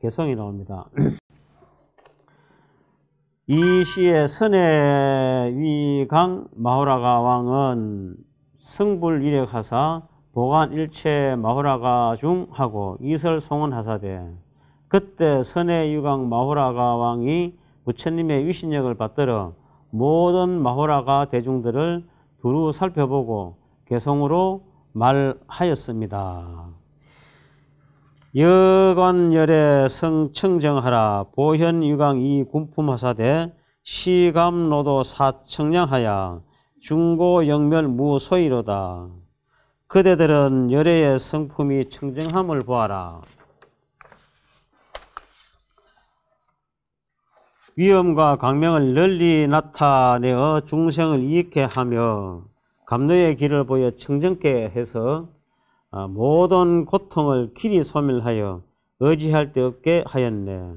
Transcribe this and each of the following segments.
개성이 나옵니다. 이 시의 선의 위강 마호라가 왕은 승불 일역하사 보관 일체 마호라가 중하고 이설 송은 하사대 그때 선의 유강 마호라가 왕이 부처님의 위신력을 받들어 모든 마호라가 대중들을 두루 살펴보고 개성으로 말하였습니다. 여관열에 성청정하라 보현유강 이군품화사대 시감노도 사청량하야 중고영멸 무소이로다 그대들은 열애의 성품이 청정함을 보아라 위엄과 광명을 널리 나타내어 중생을 이익해 하며 감노의 길을 보여 청정케 해서 아, 모든 고통을 길이 소멸하여 의지할 데 없게 하였네.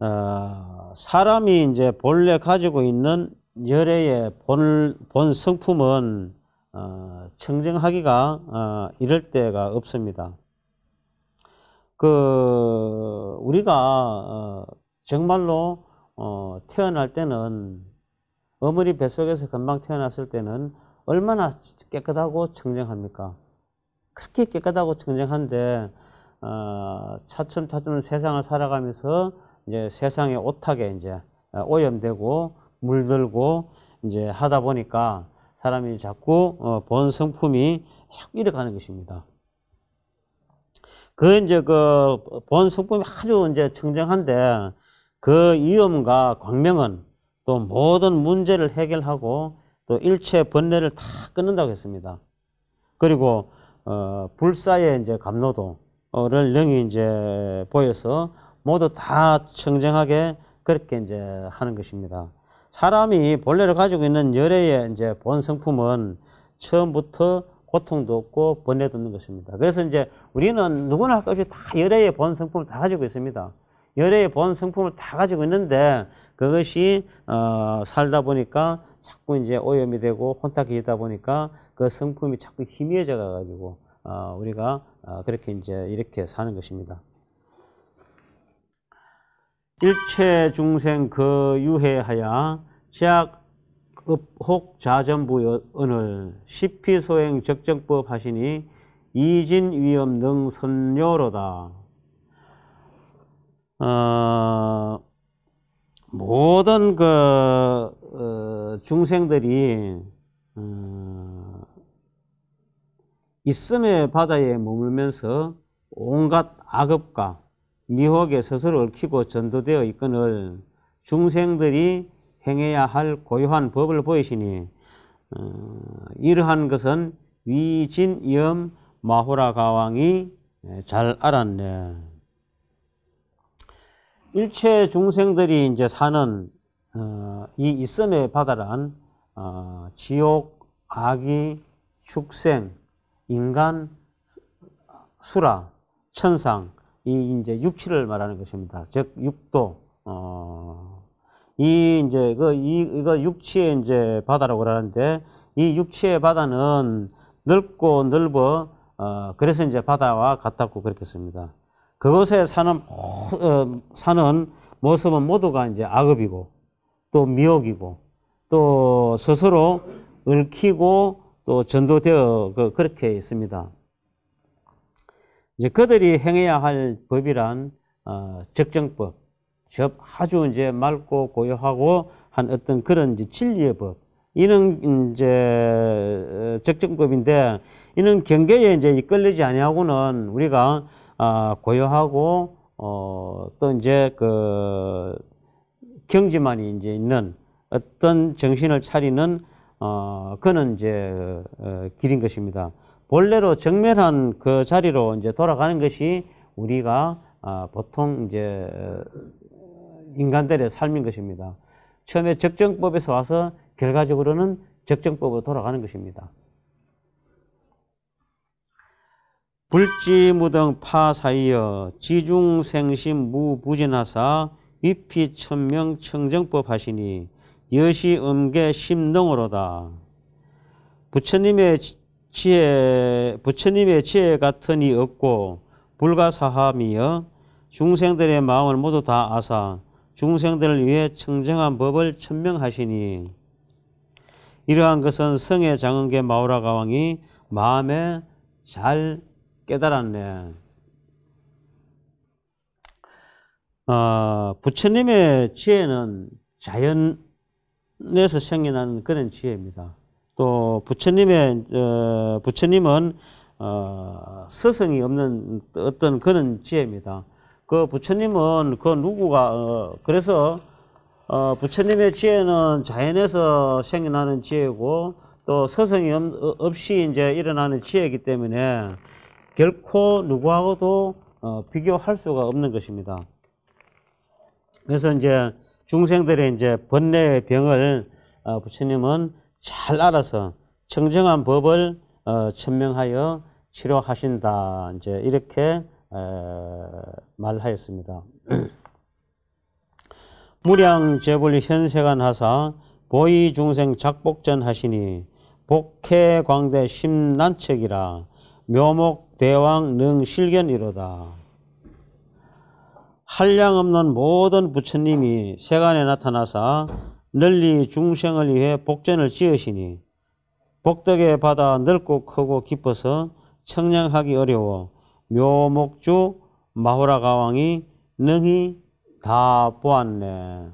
아, 사람이 이제 본래 가지고 있는 열애의 본, 본 성품은 어, 청정하기가 어, 이럴 때가 없습니다. 그 우리가 어, 정말로 태어날 때는 어머니 뱃속에서 금방 태어났을 때는 얼마나 깨끗하고 청정합니까? 그렇게 깨끗하고 청정한데 어, 차츰차츰 세상을 살아가면서 이제 세상의 옷하게 이제 어, 오염되고 물들고 이제 하다 보니까 사람이 자꾸 어, 본 성품이 자꾸 이어가는 것입니다. 그 이제 그본 성품이 아주 이제 청정한데 그 위험과 광명은 또 모든 문제를 해결하고 또 일체 번뇌를 다 끊는다고 했습니다. 그리고 어, 불사의 이제 감로도를 능히 이제 보여서 모두 다 청정하게 그렇게 이제 하는 것입니다. 사람이 본래를 가지고 있는 열애의 이제 본 성품은 처음부터 고통도 없고 번뇌도 없는 것입니다. 그래서 이제 우리는 누구나 할것 없이 다 열애의 본 성품을 다 가지고 있습니다. 열애의 본 성품을 다 가지고 있는데 그것이 어, 살다 보니까 자꾸 이제 오염이 되고 혼탁해지다 보니까 그 성품이 자꾸 희미해져 가지고 어, 우리가 어, 그렇게 이제 이렇게 사는 것입니다. 일체 중생 그유해하여 지약 읍혹 자전부 언을 시피소행 적정법 하시니 이진 위험능 선료로다. 어, 모든 그 어, 중생들이 어, 있음의 바다에 머물면서 온갖 악업과 미혹에 스스로 얽히고 전도되어 있건을 중생들이 행해야 할 고요한 법을 보이시니 어, 이러한 것은 위진염 마호라 가왕이 잘 알았네. 일체 중생들이 이제 사는 어, 이 있음의 바다란 어, 지옥, 악이, 축생, 인간, 수라, 천상 이 이제 육체를 말하는 것입니다. 즉 육도 어, 이 이제 그 이, 이거 육체의 이제 바다라고 그러는데 이 육체의 바다는 넓고 넓어 어, 그래서 이제 바다와 같다고 그렇게 씁니다. 그것에 사는 어, 사는 모습은 모두가 이제 악업이고 또 미혹이고 또 스스로 얽히고 또 전도되어 그, 그렇게 있습니다. 이제 그들이 행해야 할 법이란 어, 적정법, 즉 아주 이제 맑고 고요하고 한 어떤 그런 이제 진리의 법, 이는 이제 어, 적정법인데 이는 경계에 이제 이끌리지 아니하고는 우리가 아, 고요하고 어, 또 이제 그 경지만이 이제 있는 어떤 정신을 차리는 어, 그는 이제 어, 길인 것입니다. 본래로 정멸한 그 자리로 이제 돌아가는 것이 우리가 어, 보통 이제 인간들의 삶인 것입니다. 처음에 적정법에서 와서 결과적으로는 적정법으로 돌아가는 것입니다. 불지무등 파사이여 지중생심 무부진하사 위피천명 청정법 하시니 여시 음계 심능으로다. 부처님의 지혜 부처님의 지혜 같은 이 없고 불가사함이여 중생들의 마음을 모두 다 아사 중생들을 위해 청정한 법을 천명하시니 이러한 것은 성의 장흥계 마우라가왕이 마음에 잘 깨달았네. 어, 부처님의 지혜는 자연에서 생겨나 그런 지혜입니다. 또 부처님의 어, 부처님은 어, 스승이 없는 어떤 그런 지혜입니다. 그 부처님은 그 누구가 어, 그래서 어, 부처님의 지혜는 자연에서 생겨나는 지혜고 또 스승이 없, 없이 이제 일어나는 지혜이기 때문에 결코 누구하고도 어, 비교할 수가 없는 것입니다. 그래서 이제 중생들의 이제 번뇌의 병을 어, 부처님은 잘 알아서 청정한 법을 어, 천명하여 치료하신다. 이제 이렇게 에, 말하였습니다. 무량 재불 현세간 하사 보이 중생 작복전 하시니 복해 광대 심난척이라 묘목 대왕 능 실견이로다. 한량 없는 모든 부처님이 세간에 나타나사 널리 중생을 위해 복전을 지으시니 복덕의 바다 넓고 크고 깊어서 청량하기 어려워 묘목주 마호라 가왕이 능히 다 보았네.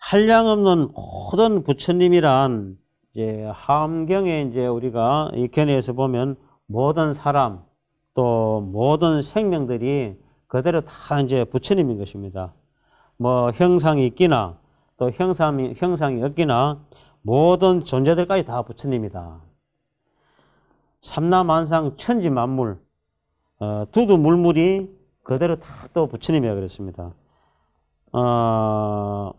한량 없는 모든 부처님이란 이제 함경에 이제 우리가 이 견해에서 보면 모든 사람 또 모든 생명들이 그대로 다 이제 부처님인 것입니다. 뭐 형상이 있기나 또 형상이 형상이 없기나 모든 존재들까지 다 부처님이다. 삼라만상 천지만물 어, 두두물물이 그대로 다 또 부처님이라 그랬습니다. 어,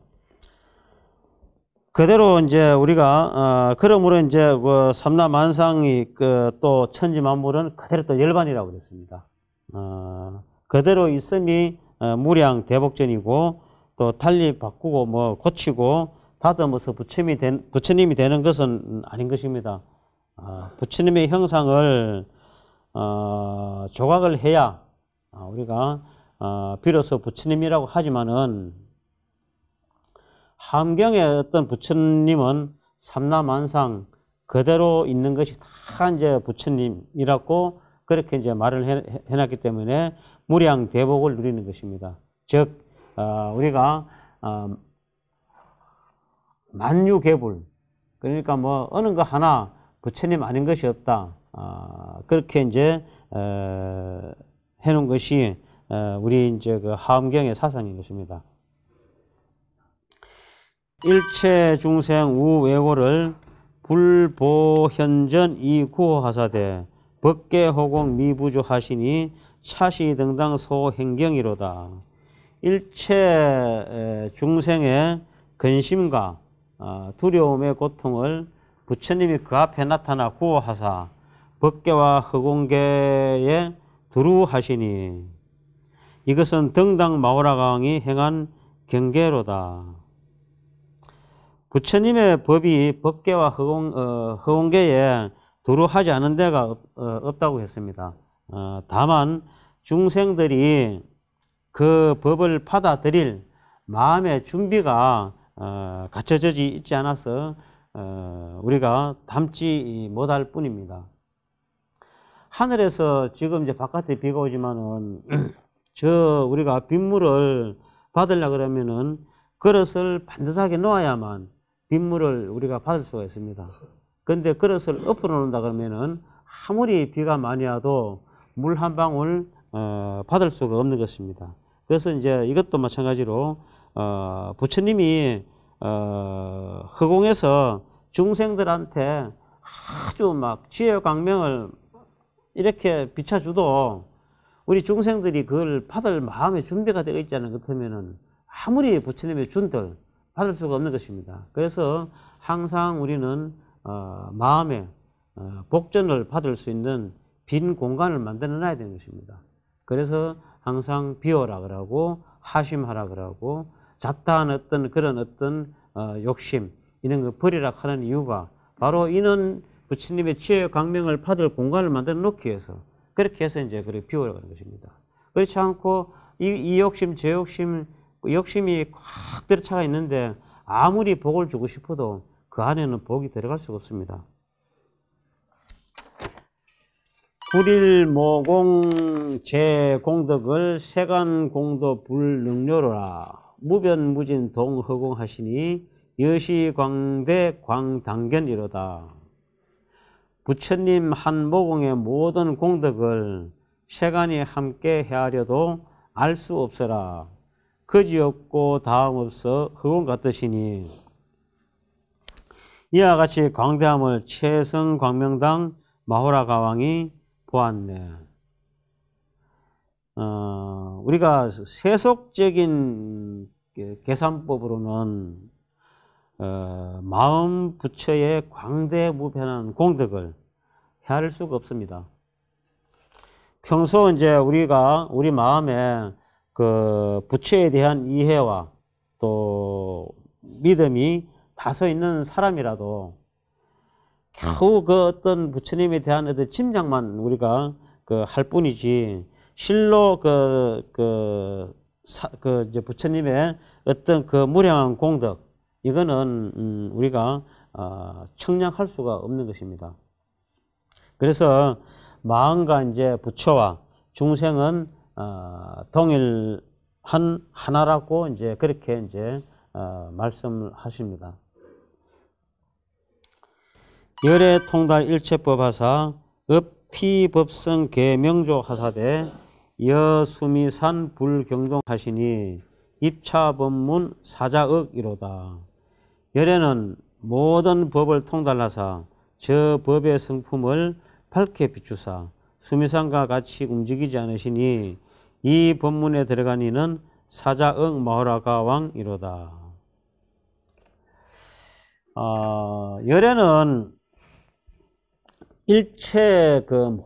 그대로 이제 우리가 어, 그러므로 이제 그 삼남 만상이그또 천지만물은 그대로 또 열반이라고 그랬습니다. 어, 그대로 있음이 어, 무량 대복전이고 또 달리 바꾸고 뭐 고치고 다듬어서 부처님이, 된, 부처님이 되는 것은 아닌 것입니다. 어, 부처님의 형상을 어, 조각을 해야 어, 우리가 어, 비로소 부처님이라고 하지만은 함경의 어떤 부처님은 삼남만상 그대로 있는 것이 다 이제 부처님이라고 그렇게 이제 말을 해, 놨기 때문에 무량 대복을 누리는 것입니다. 즉 어, 우리가 어, 만유개불 그러니까 뭐 어느 거 하나 부처님 아닌 것이 없다. 어, 그렇게 이제 에, 어, 해놓은 것이 에, 어, 우리 이제 그 하엄경의 사상인 것입니다. 일체 중생 우외고를 불보현전 이구호하사대 법계호공 미부조하시니 차시 등당 소행경이로다. 일체 중생의 근심과 어, 두려움의 고통을 부처님이 그 앞에 나타나 구호하사 법계와 허공계에 두루 하시니 이것은 등당 마오라강이 행한 경계로다. 부처님의 법이 법계와 허공, 어, 허공계에 두루 하지 않은 데가 없, 어, 다고 했습니다. 어, 다만 중생들이 그 법을 받아들일 마음의 준비가 어, 갖춰져 있지 않아서 어, 우리가 담지 못할 뿐입니다. 하늘에서 지금 이제 바깥에 비가 오지만은 저 우리가 빗물을 받으려 그러면은 그릇을 반듯하게 놓아야만 빗물을 우리가 받을 수가 있습니다. 그런데 그릇을 엎어 놓는다 그러면은 아무리 비가 많이 와도 물 한 방울 어, 받을 수가 없는 것입니다. 그래서 이제 이것도 마찬가지로 어, 부처님이 어, 허공에서 중생들한테 아주 막 지혜 광명을 이렇게 비춰주도 우리 중생들이 그걸 받을 마음의 준비가 되어 있지 않은 것같으면 아무리 부처님의 준들 받을 수가 없는 것입니다. 그래서 항상 우리는 어, 마음에 어, 복전을 받을 수 있는 빈 공간을 만들어 놔야 되는 것입니다. 그래서 항상 비워라 그러고 하심하라 그러고 잡다한 어떤 그런 어떤 어, 욕심 이런 거 버리라 하는 이유가 바로 이는 부처님의 지혜 광명을 받을 공간을 만들어 놓기 위해서 그렇게 해서 이제 그렇게 비워라 그런 것입니다. 그렇지 않고 이, 이 욕심 제 욕심 뭐 욕심이 확 들어차가 있는데 아무리 복을 주고 싶어도 그 안에는 복이 들어갈 수가 없습니다. 불일모공 제공덕을 세간공도 불능료로라 무변무진 동허공하시니 여시광대 광당견이로다. 부처님 한모공의 모든 공덕을 세간이 함께 헤아려도 알 수 없어라. 거지 없고 다음 없어 흑원 같으시니 이와 같이 광대함을 최성 광명당 마호라 가왕이 보았네. 어, 우리가 세속적인 계산법으로는 어, 마음 부처의 광대무변한 공덕을 헤아릴 수가 없습니다. 평소 이제 우리가 우리 마음에 그 부처에 대한 이해와 또 믿음이 다소 있는 사람이라도 겨우 그 어떤 부처님에 대한 어떤 짐작만 우리가 그 할 뿐이지 실로 그, 그, 그 이제 부처님의 어떤 그 무량한 공덕 이거는 음, 우리가 어, 청량할 수가 없는 것입니다. 그래서 마음과 이제 부처와 중생은 어, 동일한 하나라고 이제 그렇게 이제 어, 말씀을 하십니다. 열의 통달 일체법하사 업피법성 계명조하사대 여수미산 불경동하시니 입차법문 사자억이로다. 열애는 모든 법을 통달하사 저 법의 성품을 밝게 비추사 수미산과 같이 움직이지 않으시니 이 법문에 들어간 이는 사자응 마호라가 왕이로다. 어, 열애는 일체 그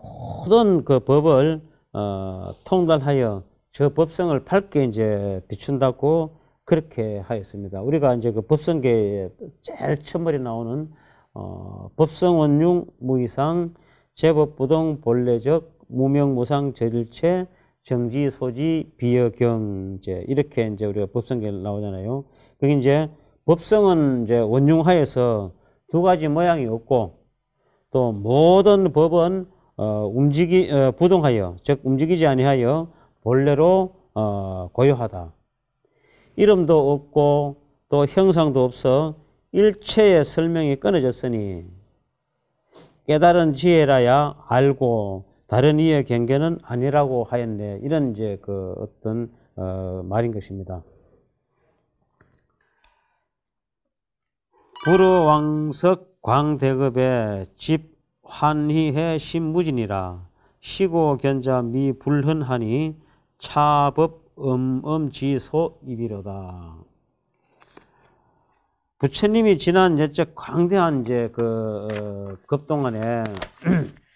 모든 그 법을 어, 통달하여 저 법성을 밝게 이제 비춘다고 그렇게 하였습니다. 우리가 이제 그 법성계에 제일 처머리 나오는 어, 법성원융 무이상 제법부동 본래적 무명무상 절체 정지, 소지, 비어, 경제 이렇게 이제 우리가 법성계 나오잖아요. 그게 이제 법성은 이제 원흉하에서 두 가지 모양이 없고 또 모든 법은 어, 움직이 어, 부동하여 즉 움직이지 아니하여 본래로 어, 고요하다. 이름도 없고 또 형상도 없어 일체의 설명이 끊어졌으니 깨달은 지혜라야 알고 다른 이의 경계는 아니라고 하였네. 이런 이제 그 어떤 어, 말인 것입니다. 불어왕석 광대급의 집 환희해 신무진이라 시고 견자 미 불흔하니 차법 음음지소 이로다 부처님이 지난 옛적 광대한 이제 그 어, 급동안에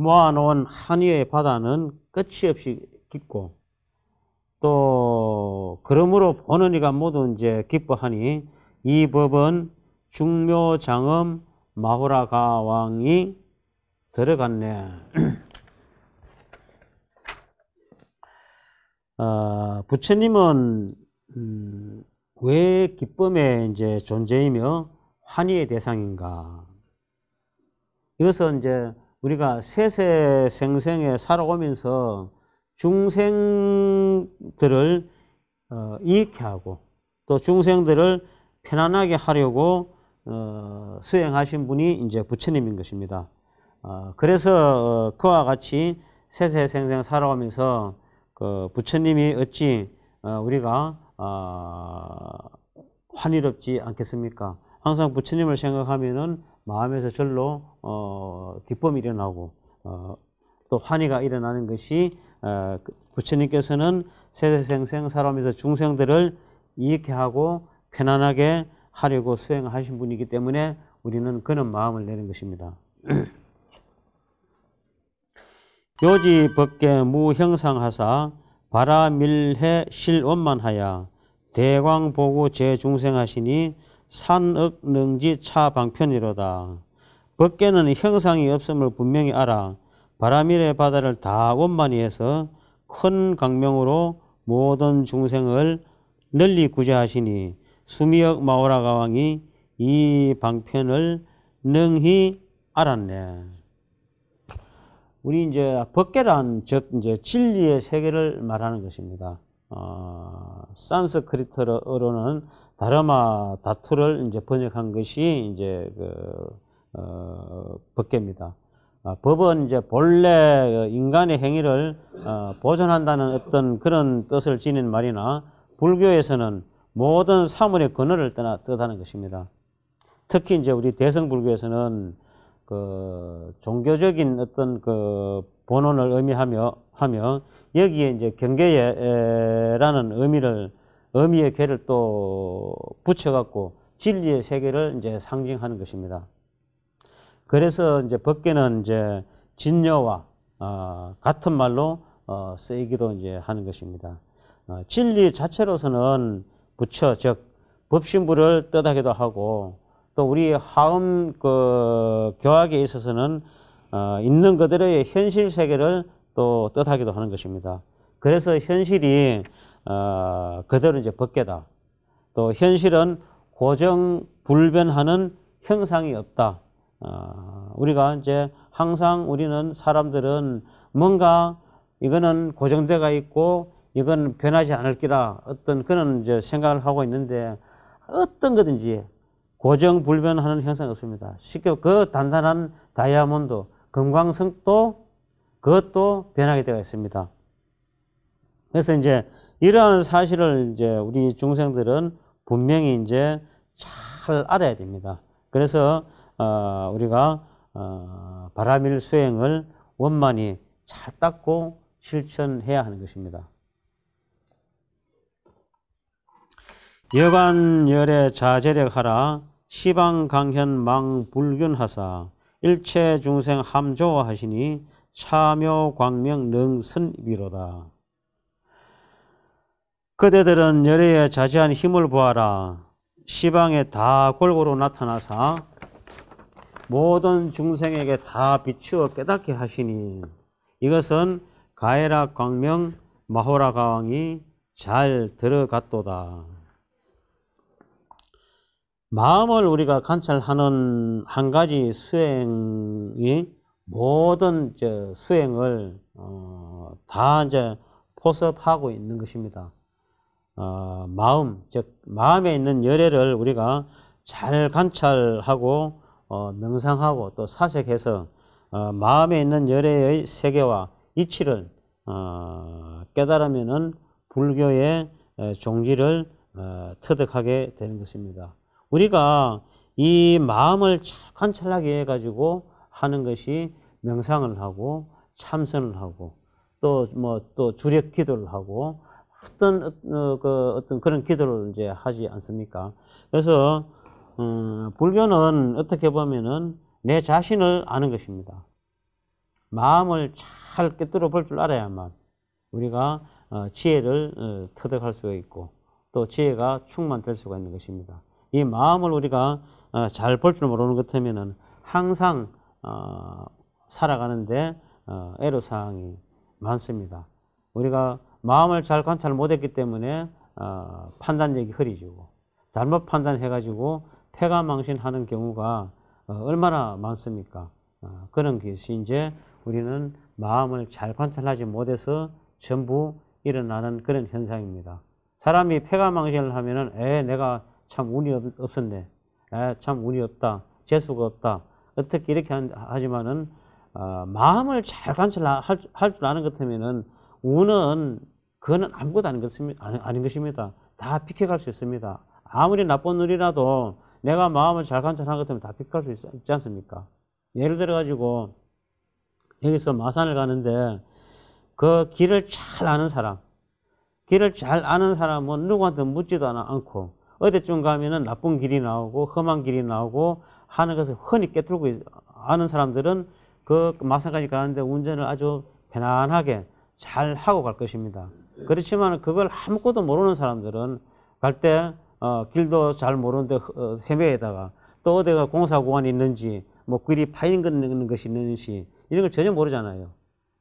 모아놓은 한의의 바다는 끝이 없이 깊고 또 그러므로 보는 이가 모두 이제 기뻐하니 이 법은 중묘장엄 마후라가왕이 들어갔네. 어, 부처님은 음, 왜 기쁨의 이제 존재이며 환희의 대상인가? 이것은 이제 우리가 세세생생에 살아오면서 중생들을 어, 이익해 하고 또 중생들을 편안하게 하려고 어, 수행하신 분이 이제 부처님인 것입니다. 어, 그래서 어, 그와 같이 세세생생 살아오면서 그 부처님이 어찌 어, 우리가 어, 환희롭지 않겠습니까? 항상 부처님을 생각하면 마음에서 절로 기쁨이 일어나고 어, 또 환희가 일어나는 것이 어, 그 부처님께서는 세세생생 사람에서 중생들을 이익케 하고 편안하게 하려고 수행하신 분이기 때문에 우리는 그런 마음을 내는 것입니다. 요지 법계 무형상하사 바라밀해 실원만하야 대광보고 재중생하시니 산억 능지 차방편이로다. 벗개는 형상이 없음을 분명히 알아 바람이래 바다를 다 원만히 해서 큰 강명으로 모든 중생을 널리 구제하시니 수미역 마오라가 왕이 이 방편을 능히 알았네. 우리 이제 벗개란 즉 이제 진리의 세계를 말하는 것입니다. 어, 산스크리트어로는 다르마 다투를 이제 번역한 것이 이제 그 어, 법계입니다. 아, 법은 이제 본래 그 인간의 행위를 어, 보존한다는 어떤 그런 뜻을 지닌 말이나 불교에서는 모든 사물의 근원을 떠나 뜻하는 것입니다. 특히 이제 우리 대성불교에서는 그 종교적인 어떤 그 본원을 의미하며 하며 여기에 이제 경계라는 에 의미를 의미의 개를 또 붙여갖고 진리의 세계를 이제 상징하는 것입니다. 그래서 이제 법계는 이제 진녀와 어, 같은 말로 어, 쓰이기도 이제 하는 것입니다. 어, 진리 자체로서는 부처 즉 법신부를 뜻하기도 하고 또 우리 하음 그 교학에 있어서는 어, 있는 그대로의 현실 세계를 또 뜻하기도 하는 것입니다. 그래서 현실이 어, 그대로 이제 벗개다. 또 현실은 고정 불변하는 형상이 없다. 아, 우리가 이제 항상 우리는 사람들은 뭔가 이거는 고정돼가 있고 이건 변하지 않을 기라 어떤 그런 이제 생각을 하고 있는데 어떤 거든지 고정불변하는 현상이 없습니다. 쉽게 그 단단한 다이아몬드, 금광석도 그것도 변하게 되어 있습니다. 그래서 이제 이러한 사실을 이제 우리 중생들은 분명히 이제 잘 알아야 됩니다. 그래서 어, 우리가 어, 바람일 수행을 원만히 잘 닦고 실천해야 하는 것입니다. 여관열의 자제력하라 시방강현망 불균하사 일체 중생 함조하시니 차묘광명 능선위로다. 그대들은 열에 자제한 힘을 보아라. 시방에 다 골고루 나타나사 모든 중생에게 다 비추어 깨닫게 하시니 이것은 가해라 광명 마호라 가왕이 잘 들어갔도다. 마음을 우리가 관찰하는 한 가지 수행이 모든 저 수행을 어, 다 이제 포섭하고 있는 것입니다. 어, 마음, 즉 마음에 있는 열애를 우리가 잘 관찰하고 어, 명상하고 또 사색해서 어, 마음에 있는 열애의 세계와 이치를 어, 깨달으면 불교의 종기를 어, 터득하게 되는 것입니다. 우리가 이 마음을 관찰하게 해가지고 하는 것이 명상을 하고 참선을 하고 또 뭐또 뭐 주력 기도를 하고 어떤 어, 그 어떤 그런 기도를 이제 하지 않습니까? 그래서 어, 불교는 어떻게 보면은 내 자신을 아는 것입니다. 마음을 잘 꿰뚫어 볼줄 알아야만 우리가 어, 지혜를 어, 터득할 수가 있고 또 지혜가 충만될 수가 있는 것입니다. 이 마음을 우리가 잘 볼 줄 모르는 것 같으면은 항상 살아가는데 애로사항이 많습니다. 우리가 마음을 잘 관찰 못했기 때문에 판단력이 흐리지고 잘못 판단해가지고 폐가망신하는 경우가 어, 얼마나 많습니까? 어, 그런 것이 이제 우리는 마음을 잘 관찰하지 못해서 전부 일어나는 그런 현상입니다. 사람이 폐가망신을 하면은 에 내가 참 운이 없었네, 에 참 운이 없다, 재수가 없다 어떻게 이렇게 하지만은 어, 마음을 잘 관찰할 줄 아는 것 같으면은 운은 그거는 아무것도 아닌, 것입니다. 아닌 것입니다. 다 비켜갈 수 있습니다. 아무리 나쁜 운이라도 내가 마음을 잘관찰한것 때문에 다 픽할 수 있, 있지 않습니까? 예를 들어 가지고 여기서 마산을 가는데 그 길을 잘 아는 사람 길을 잘 아는 사람은 누구한테 묻지도 않고 어디쯤 가면은 나쁜 길이 나오고 험한 길이 나오고 하는 것을 흔히 깨뜨리고 아는 사람들은 그 마산까지 가는데 운전을 아주 편안하게 잘 하고 갈 것입니다. 그렇지만 그걸 아무것도 모르는 사람들은 갈때 어, 길도 잘 모르는데 헤매에다가 어, 또 어디가 공사구간이 있는지 뭐 길이 파인 것이 있는지 이런 걸 전혀 모르잖아요.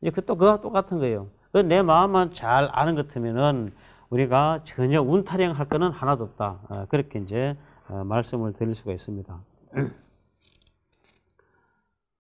이제 그 또 그와 똑같은 거예요. 그 내 마음만 잘 아는 것 같으면은 우리가 전혀 운타령할 거는 하나도 없다. 어, 그렇게 이제 어, 말씀을 드릴 수가 있습니다.